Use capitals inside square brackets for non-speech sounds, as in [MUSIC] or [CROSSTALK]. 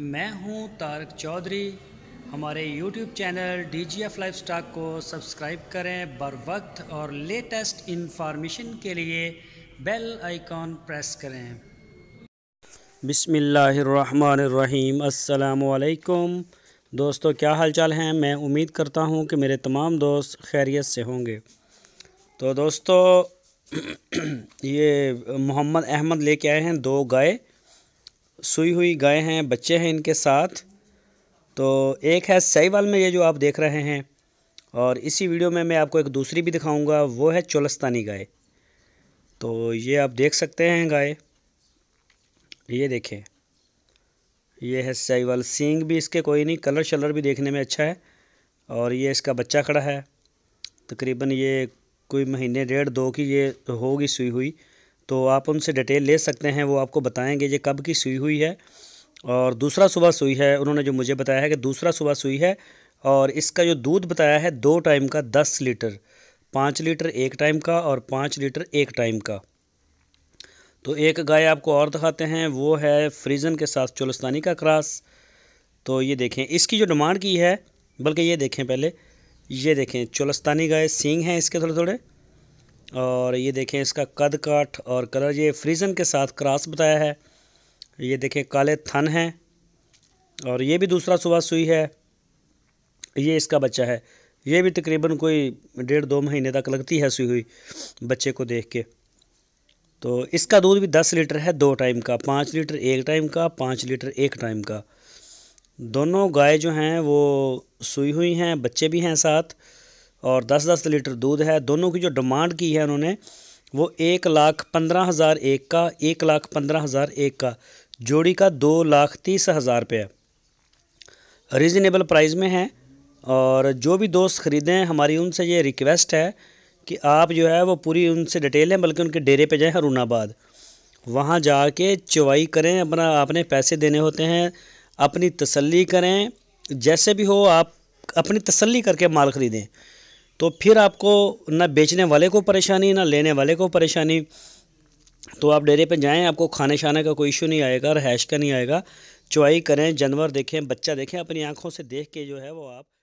मैं हूं तारक चौधरी हमारे YouTube channel D G F life stock को सब्सक्राइब करें बर वक्त और लेटेस्ट इन्फॉर्मेशन के लिए बेल आइकॉन प्रेस करें बिसमीम असलकुम दोस्तों क्या हालचाल हैं मैं उम्मीद करता हूं कि मेरे तमाम दोस्त खैरियत से होंगे तो दोस्तों [CLEARS THROAT] ये मोहम्मद अहमद लेके आए हैं दो गाय सुई हुई गाय हैं बच्चे हैं इनके साथ तो एक है सईवाल में ये जो आप देख रहे हैं और इसी वीडियो में मैं आपको एक दूसरी भी दिखाऊंगा वो है चोलस्तानी गाय तो ये आप देख सकते हैं गाय ये देखें ये है सईवाल सींग भी इसके कोई नहीं कलर शलर भी देखने में अच्छा है और ये इसका बच्चा खड़ा है तकरीबन ये कोई महीने डेढ़ दो की ये होगी सुई हुई तो आप उनसे डिटेल ले सकते हैं वो आपको बताएंगे ये कब की सुई हुई है और दूसरा सुबह सुई है उन्होंने जो मुझे बताया है कि दूसरा सुबह सुई है और इसका जो दूध बताया है दो टाइम का दस लीटर पाँच लीटर एक टाइम का और पाँच लीटर एक टाइम का तो एक गाय आपको और दिखाते हैं वो है फ्रीजन के साथ चुलस्तानी का क्रास तो ये देखें इसकी जो डिमांड की है बल्कि ये देखें पहले ये देखें चुलस्तानी गाय सींग हैं इसके थोड़े थोड़े और ये देखें इसका कद काठ और कलर ये फ्रीजन के साथ क्रॉस बताया है ये देखें काले थन हैं और ये भी दूसरा सुबह सुई है ये इसका बच्चा है ये भी तकरीबन कोई डेढ़ दो महीने तक लगती है सुई हुई बच्चे को देख के तो इसका दूध भी दस लीटर है दो टाइम का पाँच लीटर एक टाइम का पाँच लीटर एक टाइम का दोनों गाय जो हैं वो सुई हुई हैं बच्चे भी हैं साथ और दस दस लीटर दूध है दोनों की जो डिमांड की है उन्होंने वो एक लाख पंद्रह हज़ार एक का एक लाख पंद्रह हज़ार एक का जोड़ी का दो लाख तीस हज़ार रुपये रीज़नेबल प्राइस में है और जो भी दोस्त ख़रीदें हमारी उनसे ये रिक्वेस्ट है कि आप जो है वो पूरी उनसे डिटेल हैं बल्कि उनके डेरे पे जाएं हरुणाबाद वहाँ के चवाई करें अपना आपने पैसे देने होते हैं अपनी तसल्ली करें जैसे भी हो आप अपनी तसल्ली करके माल ख़रीदें तो फिर आपको ना बेचने वाले को परेशानी ना लेने वाले को परेशानी तो आप डेरे पे जाएं आपको खाने शाने का कोई इशू नहीं आएगा रहाइश का नहीं आएगा चुवाई करें जानवर देखें बच्चा देखें अपनी आँखों से देख के जो है वो आप